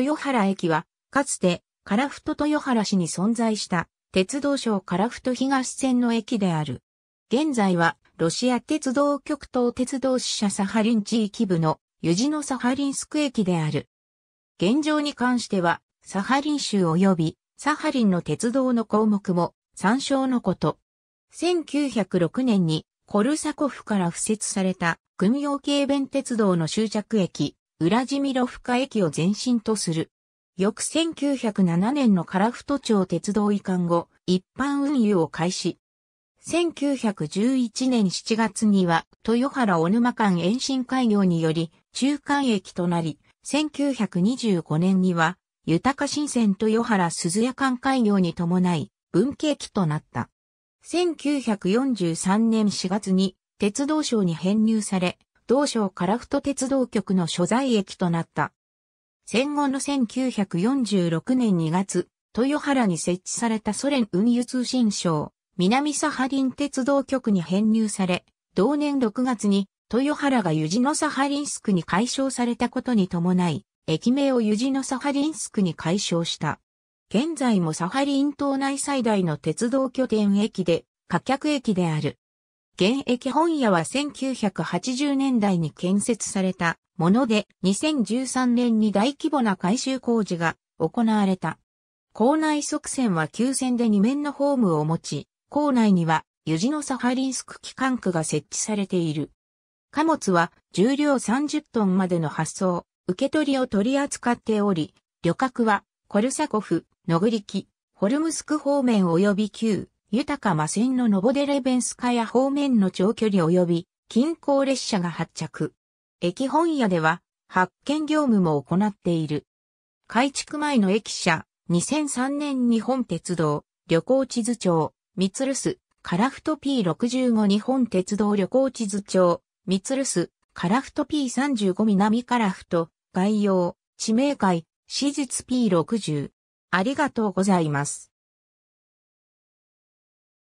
豊原駅は、かつて、カラフト豊原市に存在した、鉄道省カラフト東線の駅である。現在は、ロシア鉄道極東鉄道支社サハリン地域部の、ユジノサハリンスク駅である。現状に関しては、サハリン州及び、サハリンの鉄道の項目も、参照のこと。1906年に、コルサコフから敷設された、軍用軽便鉄道の終着駅、ウラジミロフカ駅を前身とする。翌1907年の樺太町鉄道移管後、一般運輸を開始。1911年7月には豊原小沼間延伸開業により中間駅となり、1925年には豊新線豊原鈴屋間開業に伴い分岐駅となった。1943年4月に鉄道省に編入され、同省フト鉄道局の所在駅となった。戦後の1946年2月、豊原に設置されたソ連運輸通信省、南サハリン鉄道局に編入され、同年6月に豊原がユジノサハリンスクに解消されたことに伴い、駅名をユジノサハリンスクに解消した。現在もサハリン島内最大の鉄道拠点駅で、貨客駅である。現役本屋は1980年代に建設されたもので、2013年に大規模な改修工事が行われた。校内側線は急線で2面のホームを持ち、校内にはユジノサハリンスク機関区が設置されている。貨物は重量30トンまでの発送、受け取りを取り扱っており、旅客はコルサコフ、ノグリキ、ホルムスク方面及び旧豊か魔線のノボデレベンスカヤ方面の長距離及び近郊列車が発着。駅本屋では発見業務も行っている。改築前の駅舎、2003年日本鉄道、旅行地図帳、三つるす、カラフト P65 日本鉄道旅行地図帳、三つるす、カラフト P35 南カラフト、概要、地名会、史実 P60。ありがとうございます。